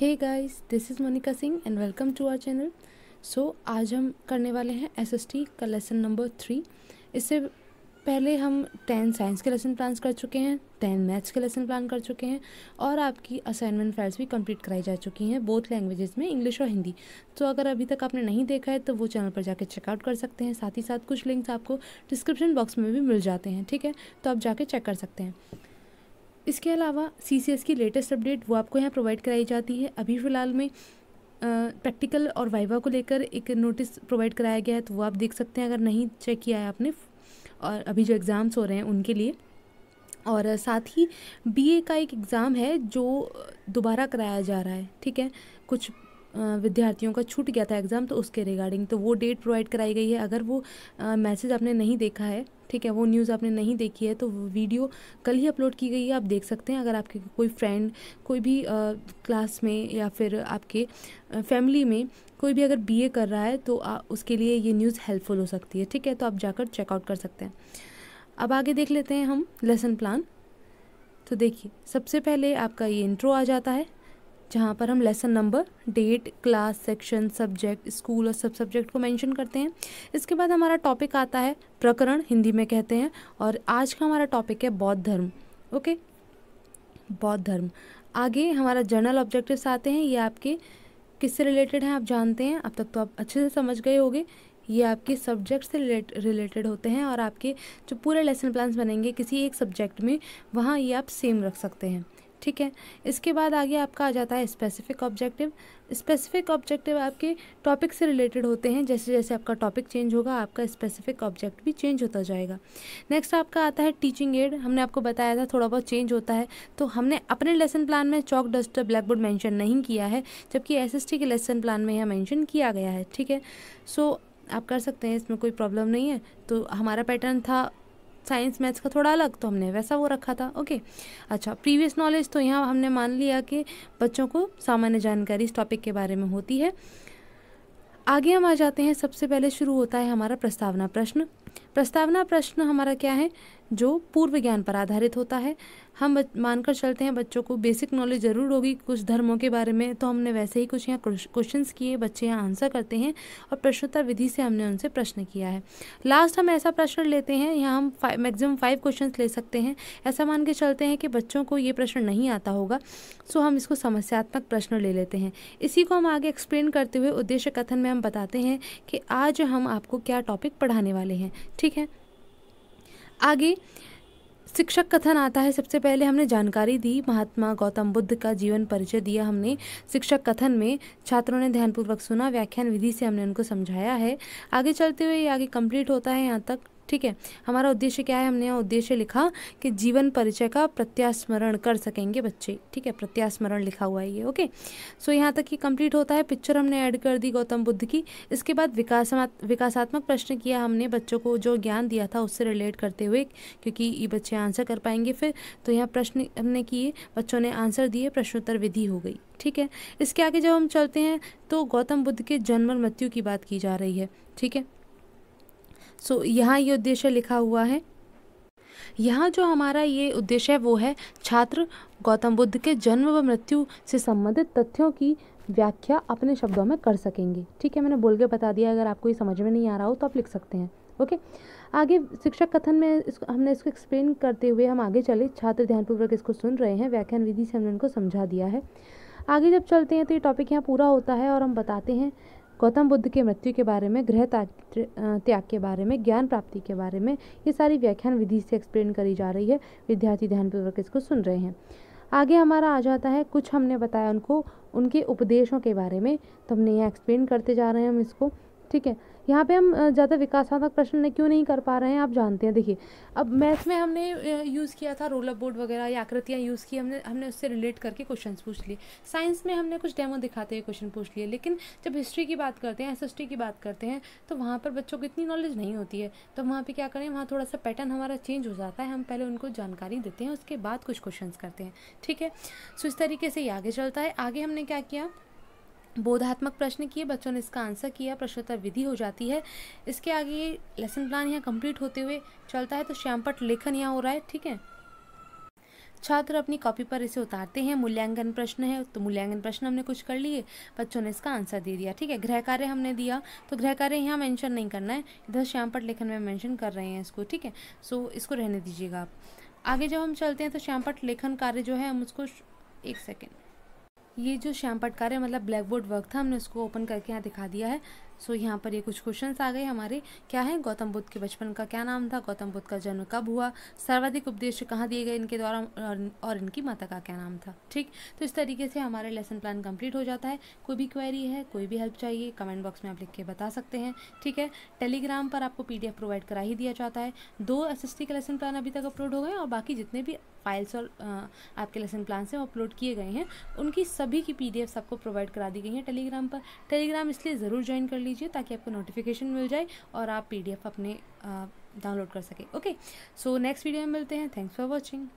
hey guys this is Monika Singh and welcome to our channel so आज हम करने वाले हैं एसएसटी का लेसन नंबर थ्री इससे पहले हम टेन साइंस के लेसन प्लान कर चुके हैं टेन मैथ्स के लेसन प्लान कर चुके हैं और आपकी असाइनमेंट फाइल्स भी कंप्लीट कराई जा चुकी हैं बोथ लैंग्वेजेस में इंग्लिश और हिंदी तो अगर अभी तक आपने नहीं देखा है तो वो चैनल पर जाके चेकआउट कर सकते हैं साथ ही साथ कुछ लिंक्स आपको डिस्क्रिप्शन बॉक्स में भी मिल जाते हैं ठीक है तो आप जाके चेक कर सकते हैं इसके अलावा सी की लेटेस्ट अपडेट वो आपको यहाँ प्रोवाइड कराई जाती है अभी फ़िलहाल में प्रैक्टिकल और वाइवा को लेकर एक नोटिस प्रोवाइड कराया गया है तो वो आप देख सकते हैं अगर नहीं चेक किया है आपने और अभी जो एग्ज़ाम्स हो रहे हैं उनके लिए और साथ ही बीए का एक एग्ज़ाम है जो दोबारा कराया जा रहा है ठीक है कुछ विद्यार्थियों का छूट गया था एग्ज़ाम तो उसके रिगार्डिंग तो वो डेट प्रोवाइड कराई गई है अगर वो मैसेज आपने नहीं देखा है ठीक है वो न्यूज़ आपने नहीं देखी है तो वीडियो कल ही अपलोड की गई है आप देख सकते हैं अगर आपके कोई फ्रेंड कोई भी क्लास में या फिर आपके फैमिली में कोई भी अगर बीए कर रहा है तो आ, उसके लिए ये न्यूज़ हेल्पफुल हो सकती है ठीक है तो आप जाकर चेकआउट कर सकते हैं अब आगे देख लेते हैं हम लेसन प्लान तो देखिए सबसे पहले आपका ये इंट्रो आ जाता है जहाँ पर हम lesson number date class section subject school और सब सब्जेक्ट को मेंशन करते हैं इसके बाद हमारा टॉपिक आता है प्रकरण हिंदी में कहते हैं और आज का हमारा टॉपिक है बौद्ध धर्म ओके बौद्ध धर्म आगे हमारा जर्नल ऑब्जेक्टिव्स आते हैं ये आपके किससे रिलेटेड हैं आप जानते हैं अब तक तो आप अच्छे से समझ गए होगे ये आपके सब्जेक्ट से रिलेट रिलेटेड होते हैं और आपके जो पूरे लेसन प्लान्स बनेंगे किसी एक सब्जेक्ट में वहाँ ये आप सेम रख सकते हैं ठीक है इसके बाद आगे आपका आ जाता है स्पेसिफिक ऑब्जेक्टिव स्पेसिफिक ऑब्जेक्टिव आपके टॉपिक से रिलेटेड होते हैं जैसे जैसे आपका टॉपिक चेंज होगा आपका स्पेसिफिक ऑब्जेक्ट भी चेंज होता जाएगा नेक्स्ट आपका आता है टीचिंग एड हमने आपको बताया था थोड़ा बहुत चेंज होता है तो हमने अपने लेसन प्लान में chalk duster blackboard mention नहीं किया है जबकि एस के लेसन प्लान में यह मैंशन किया गया है ठीक है सो so, आप कर सकते हैं इसमें कोई प्रॉब्लम नहीं है तो हमारा पैटर्न था साइंस मैथ्स का थोड़ा अलग तो हमने वैसा वो रखा था ओके अच्छा प्रीवियस नॉलेज तो यहाँ हमने मान लिया कि बच्चों को सामान्य जानकारी इस टॉपिक के बारे में होती है आगे हम आ जाते हैं सबसे पहले शुरू होता है हमारा प्रस्तावना प्रश्न प्रस्तावना प्रश्न हमारा क्या है जो पूर्व ज्ञान पर आधारित होता है हम मानकर चलते हैं बच्चों को बेसिक नॉलेज ज़रूर होगी कुछ धर्मों के बारे में तो हमने वैसे ही कुछ यहाँ क्वेश्चन किए बच्चे यहाँ आंसर करते हैं और प्रश्नोत्तर विधि से हमने उनसे प्रश्न किया है लास्ट हम ऐसा प्रश्न लेते हैं यहाँ हम मैक्सिमम फाइव क्वेश्चन ले सकते हैं ऐसा मान के चलते हैं कि बच्चों को ये प्रश्न नहीं आता होगा सो हम इसको समस्यात्मक प्रश्न ले लेते हैं इसी को हम आगे एक्सप्लेन करते हुए उद्देश्य कथन में हम बताते हैं कि आज हम आपको क्या टॉपिक पढ़ाने वाले हैं ठीक ठीक है आगे शिक्षक कथन आता है सबसे पहले हमने जानकारी दी महात्मा गौतम बुद्ध का जीवन परिचय दिया हमने शिक्षक कथन में छात्रों ने ध्यानपूर्वक सुना व्याख्यान विधि से हमने उनको समझाया है आगे चलते हुए ये आगे कंप्लीट होता है यहाँ तक ठीक है हमारा उद्देश्य क्या है हमने यहाँ उद्देश्य लिखा कि जीवन परिचय का प्रत्यास्मरण कर सकेंगे बच्चे ठीक है प्रत्यास्मरण लिखा हुआ है ये ओके सो यहाँ तक ये कंप्लीट होता है पिक्चर हमने ऐड कर दी गौतम बुद्ध की इसके बाद विकासात्मक विकासात्मक प्रश्न किया हमने बच्चों को जो ज्ञान दिया था उससे रिलेट करते हुए क्योंकि ये बच्चे आंसर कर पाएंगे फिर तो यहाँ प्रश्न हमने किए बच्चों ने आंसर दिए प्रश्नोत्तर विधि हो गई ठीक है इसके आगे जब हम चलते हैं तो गौतम बुद्ध के जन्म और मृत्यु की बात की जा रही है ठीक है सो यहाँ ये उद्देश्य लिखा हुआ है यहाँ जो हमारा ये उद्देश्य है वो है छात्र गौतम बुद्ध के जन्म व मृत्यु से संबंधित तथ्यों की व्याख्या अपने शब्दों में कर सकेंगे ठीक है मैंने बोल के बता दिया अगर आपको ये समझ में नहीं आ रहा हो तो आप लिख सकते हैं ओके आगे शिक्षक कथन में इसको हमने इसको एक्सप्लेन करते हुए हम आगे चले छात्र ध्यानपूर्वक इसको सुन रहे हैं व्याख्यान विधि से हमने उनको समझा दिया है आगे जब चलते हैं तो ये टॉपिक यहाँ पूरा होता है और हम बताते हैं गौतम बुद्ध के मृत्यु के बारे में गृह त्याग के बारे में ज्ञान प्राप्ति के बारे में ये सारी व्याख्यान विधि से एक्सप्लेन करी जा रही है विद्यार्थी ध्यानपूर्वक इसको सुन रहे हैं आगे हमारा आ जाता है कुछ हमने बताया उनको उनके उपदेशों के बारे में तो हमने यहाँ एक्सप्लेन करते जा रहे हैं हम इसको ठीक है यहाँ पे हम ज़्यादा विकासात्मक प्रश्न क्यों नहीं कर पा रहे हैं आप जानते हैं देखिए अब मैथ्स में हमने यूज़ किया था रोल अप बोर्ड वगैरह या आकृतियाँ यूज़ की हमने हमने उससे रिलेट करके क्वेश्चन पूछ लिए साइंस में हमने कुछ डेमो दिखाते हुए क्वेश्चन पूछ लिए लेकिन जब हिस्ट्री की बात करते हैं एस की बात करते हैं तो वहाँ पर बच्चों को इतनी नॉलेज नहीं होती है तो वहाँ पर क्या करें वहाँ थोड़ा सा पैटर्न हमारा चेंज हो जाता है हम पहले उनको जानकारी देते हैं उसके बाद कुछ क्वेश्चन करते हैं ठीक है सो तो इस तरीके से ये आगे चलता है आगे हमने क्या किया बोधात्मक प्रश्न किए बच्चों ने इसका आंसर किया प्रश्नोत्तर विधि हो जाती है इसके आगे लेसन प्लान यहाँ कंप्लीट होते हुए चलता है तो श्यामपट लेखन यहाँ हो रहा है ठीक है छात्र अपनी कॉपी पर इसे उतारते हैं मूल्यांकन प्रश्न है तो मूल्यांकन प्रश्न हमने कुछ कर लिए बच्चों ने इसका आंसर दे दिया ठीक है गृह कार्य हमने दिया तो गृह कार्य यहाँ मेंशन नहीं करना है इधर श्यामपट लेखन में मेंशन कर रहे हैं इसको ठीक है सो इसको रहने दीजिएगा आप आगे जब हम चलते हैं तो श्यामपट लेखन कार्य जो है हम उसको एक सेकेंड ये जो श्याम पटकार है मतलब ब्लैक बोर्ड वर्क था हमने उसको ओपन करके यहाँ दिखा दिया है सो so, यहाँ पर ये कुछ क्वेश्चन आ गए हमारे क्या है गौतम बुद्ध के बचपन का क्या नाम था गौतम बुद्ध का जन्म कब हुआ सर्वाधिक उपदेश कहाँ दिए गए इनके द्वारा और, और इनकी माता का क्या नाम था ठीक तो इस तरीके से हमारे लेसन प्लान कंप्लीट हो जाता है कोई भी क्वेरी है कोई भी हेल्प चाहिए कमेंट बॉक्स में आप लिख के बता सकते हैं ठीक है टेलीग्राम पर आपको पी प्रोवाइड करा ही दिया जाता है दो एस के लेसन प्लान अभी तक अपलोड हो गए और बाकी जितने भी फाइल्स और आपके लेसन प्लान से अपलोड किए गए हैं उनकी सभी की पी डी आपको प्रोवाइड करा दी गई हैं टेलीग्राम पर टेलीग्राम इसलिए ज़रूर ज्वाइन कर लीजिए ताकि आपको नोटिफिकेशन मिल जाए और आप पीडीएफ अपने डाउनलोड कर सकें ओके सो नेक्स्ट वीडियो में मिलते हैं थैंक्स फॉर वॉचिंग